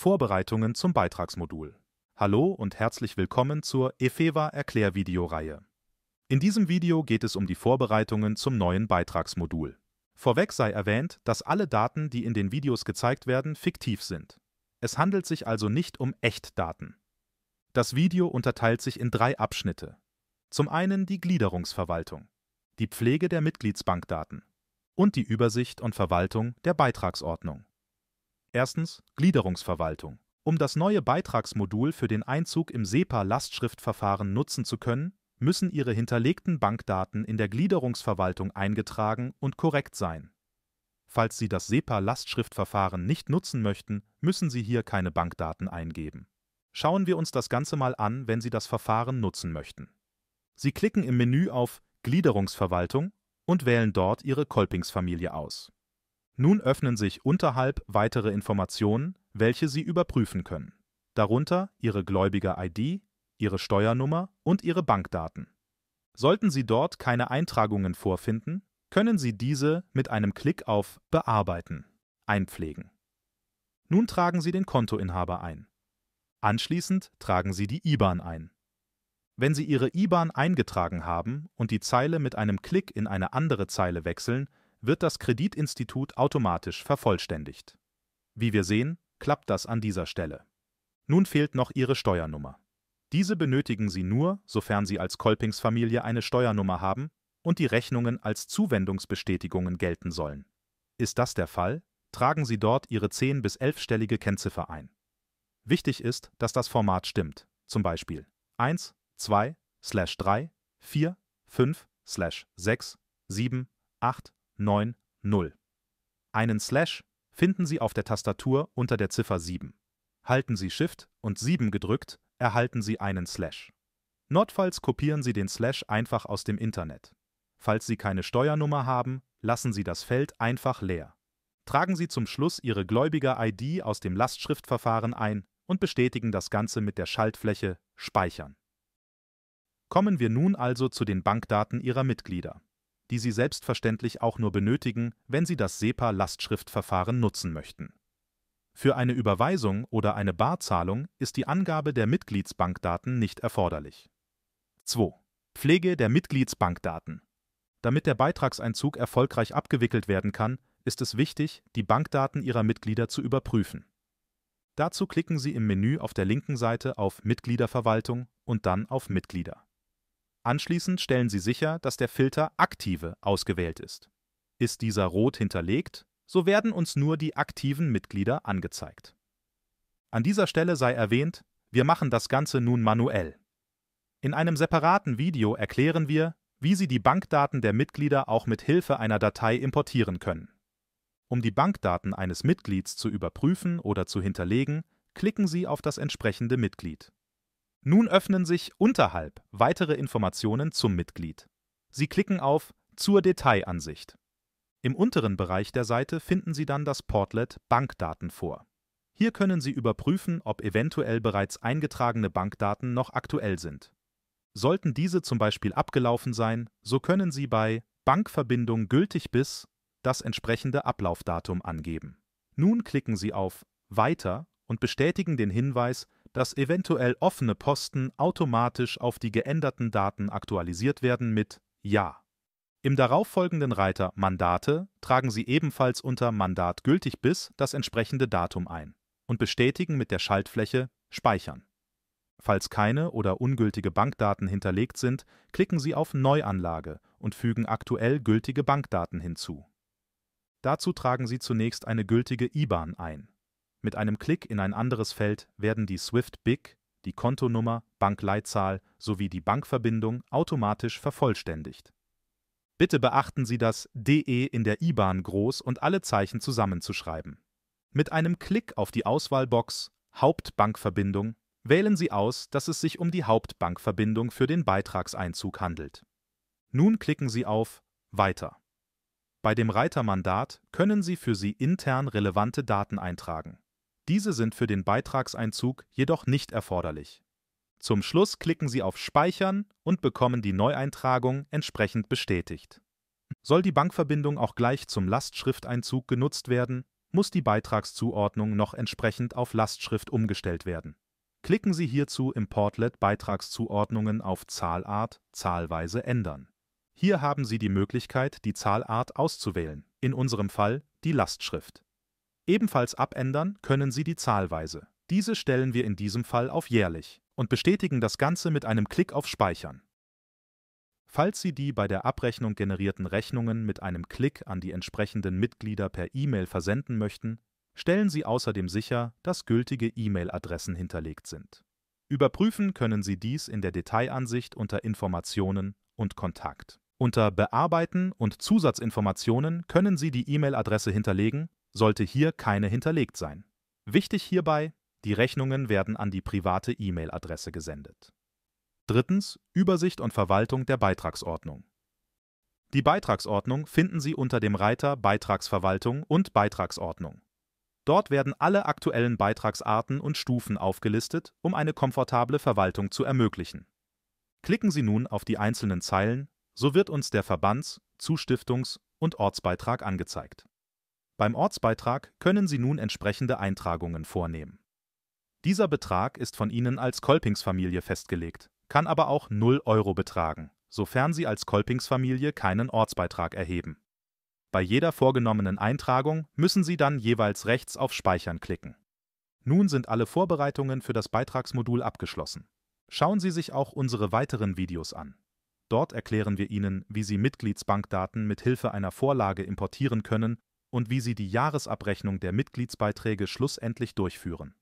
Vorbereitungen zum Beitragsmodul. Hallo und herzlich willkommen zur EFEWA Erklärvideoreihe. In diesem Video geht es um die Vorbereitungen zum neuen Beitragsmodul. Vorweg sei erwähnt, dass alle Daten, die in den Videos gezeigt werden, fiktiv sind. Es handelt sich also nicht um Echtdaten. Das Video unterteilt sich in drei Abschnitte. Zum einen die Gliederungsverwaltung, die Pflege der Mitgliedsbankdaten und die Übersicht und Verwaltung der Beitragsordnung. Erstens Gliederungsverwaltung. Um das neue Beitragsmodul für den Einzug im SEPA-Lastschriftverfahren nutzen zu können, müssen Ihre hinterlegten Bankdaten in der Gliederungsverwaltung eingetragen und korrekt sein. Falls Sie das SEPA-Lastschriftverfahren nicht nutzen möchten, müssen Sie hier keine Bankdaten eingeben. Schauen wir uns das Ganze mal an, wenn Sie das Verfahren nutzen möchten. Sie klicken im Menü auf Gliederungsverwaltung und wählen dort Ihre Kolpingsfamilie aus. Nun öffnen sich unterhalb weitere Informationen, welche Sie überprüfen können, darunter Ihre Gläubiger-ID, Ihre Steuernummer und Ihre Bankdaten. Sollten Sie dort keine Eintragungen vorfinden, können Sie diese mit einem Klick auf Bearbeiten einpflegen. Nun tragen Sie den Kontoinhaber ein. Anschließend tragen Sie die IBAN ein. Wenn Sie Ihre IBAN eingetragen haben und die Zeile mit einem Klick in eine andere Zeile wechseln, wird das Kreditinstitut automatisch vervollständigt. Wie wir sehen, klappt das an dieser Stelle. Nun fehlt noch Ihre Steuernummer. Diese benötigen Sie nur, sofern Sie als Kolpingsfamilie eine Steuernummer haben und die Rechnungen als Zuwendungsbestätigungen gelten sollen. Ist das der Fall, tragen Sie dort Ihre 10- bis 11-stellige Kennziffer ein. Wichtig ist, dass das Format stimmt, zum Beispiel 1, 2, 3, 4, 5, 6, 7, 8, 9, 0. Einen Slash finden Sie auf der Tastatur unter der Ziffer 7. Halten Sie Shift und 7 gedrückt, erhalten Sie einen Slash. Notfalls kopieren Sie den Slash einfach aus dem Internet. Falls Sie keine Steuernummer haben, lassen Sie das Feld einfach leer. Tragen Sie zum Schluss Ihre Gläubiger-ID aus dem Lastschriftverfahren ein und bestätigen das Ganze mit der Schaltfläche Speichern. Kommen wir nun also zu den Bankdaten Ihrer Mitglieder die Sie selbstverständlich auch nur benötigen, wenn Sie das SEPA-Lastschriftverfahren nutzen möchten. Für eine Überweisung oder eine Barzahlung ist die Angabe der Mitgliedsbankdaten nicht erforderlich. 2. Pflege der Mitgliedsbankdaten. Damit der Beitragseinzug erfolgreich abgewickelt werden kann, ist es wichtig, die Bankdaten Ihrer Mitglieder zu überprüfen. Dazu klicken Sie im Menü auf der linken Seite auf Mitgliederverwaltung und dann auf Mitglieder. Anschließend stellen Sie sicher, dass der Filter Aktive ausgewählt ist. Ist dieser rot hinterlegt, so werden uns nur die aktiven Mitglieder angezeigt. An dieser Stelle sei erwähnt, wir machen das Ganze nun manuell. In einem separaten Video erklären wir, wie Sie die Bankdaten der Mitglieder auch mit Hilfe einer Datei importieren können. Um die Bankdaten eines Mitglieds zu überprüfen oder zu hinterlegen, klicken Sie auf das entsprechende Mitglied. Nun öffnen sich unterhalb weitere Informationen zum Mitglied. Sie klicken auf Zur Detailansicht. Im unteren Bereich der Seite finden Sie dann das Portlet Bankdaten vor. Hier können Sie überprüfen, ob eventuell bereits eingetragene Bankdaten noch aktuell sind. Sollten diese zum Beispiel abgelaufen sein, so können Sie bei Bankverbindung gültig bis das entsprechende Ablaufdatum angeben. Nun klicken Sie auf Weiter und bestätigen den Hinweis, dass eventuell offene Posten automatisch auf die geänderten Daten aktualisiert werden mit Ja. Im darauffolgenden Reiter Mandate tragen Sie ebenfalls unter Mandat gültig bis das entsprechende Datum ein und bestätigen mit der Schaltfläche Speichern. Falls keine oder ungültige Bankdaten hinterlegt sind, klicken Sie auf Neuanlage und fügen aktuell gültige Bankdaten hinzu. Dazu tragen Sie zunächst eine gültige IBAN ein mit einem Klick in ein anderes Feld werden die swift BIG, die Kontonummer, Bankleitzahl sowie die Bankverbindung automatisch vervollständigt. Bitte beachten Sie das DE in der IBAN groß und alle Zeichen zusammenzuschreiben. Mit einem Klick auf die Auswahlbox Hauptbankverbindung wählen Sie aus, dass es sich um die Hauptbankverbindung für den Beitragseinzug handelt. Nun klicken Sie auf Weiter. Bei dem Reitermandat können Sie für Sie intern relevante Daten eintragen. Diese sind für den Beitragseinzug jedoch nicht erforderlich. Zum Schluss klicken Sie auf Speichern und bekommen die Neueintragung entsprechend bestätigt. Soll die Bankverbindung auch gleich zum Lastschrifteinzug genutzt werden, muss die Beitragszuordnung noch entsprechend auf Lastschrift umgestellt werden. Klicken Sie hierzu im Portlet Beitragszuordnungen auf Zahlart Zahlweise ändern. Hier haben Sie die Möglichkeit, die Zahlart auszuwählen, in unserem Fall die Lastschrift. Ebenfalls abändern können Sie die Zahlweise. Diese stellen wir in diesem Fall auf jährlich und bestätigen das Ganze mit einem Klick auf Speichern. Falls Sie die bei der Abrechnung generierten Rechnungen mit einem Klick an die entsprechenden Mitglieder per E-Mail versenden möchten, stellen Sie außerdem sicher, dass gültige E-Mail-Adressen hinterlegt sind. Überprüfen können Sie dies in der Detailansicht unter Informationen und Kontakt. Unter Bearbeiten und Zusatzinformationen können Sie die E-Mail-Adresse hinterlegen sollte hier keine hinterlegt sein. Wichtig hierbei, die Rechnungen werden an die private E-Mail-Adresse gesendet. Drittens Übersicht und Verwaltung der Beitragsordnung. Die Beitragsordnung finden Sie unter dem Reiter Beitragsverwaltung und Beitragsordnung. Dort werden alle aktuellen Beitragsarten und Stufen aufgelistet, um eine komfortable Verwaltung zu ermöglichen. Klicken Sie nun auf die einzelnen Zeilen, so wird uns der Verbands-, Zustiftungs- und Ortsbeitrag angezeigt. Beim Ortsbeitrag können Sie nun entsprechende Eintragungen vornehmen. Dieser Betrag ist von Ihnen als Kolpingsfamilie festgelegt, kann aber auch 0 Euro betragen, sofern Sie als Kolpingsfamilie keinen Ortsbeitrag erheben. Bei jeder vorgenommenen Eintragung müssen Sie dann jeweils rechts auf Speichern klicken. Nun sind alle Vorbereitungen für das Beitragsmodul abgeschlossen. Schauen Sie sich auch unsere weiteren Videos an. Dort erklären wir Ihnen, wie Sie Mitgliedsbankdaten mit Hilfe einer Vorlage importieren können und wie sie die Jahresabrechnung der Mitgliedsbeiträge schlussendlich durchführen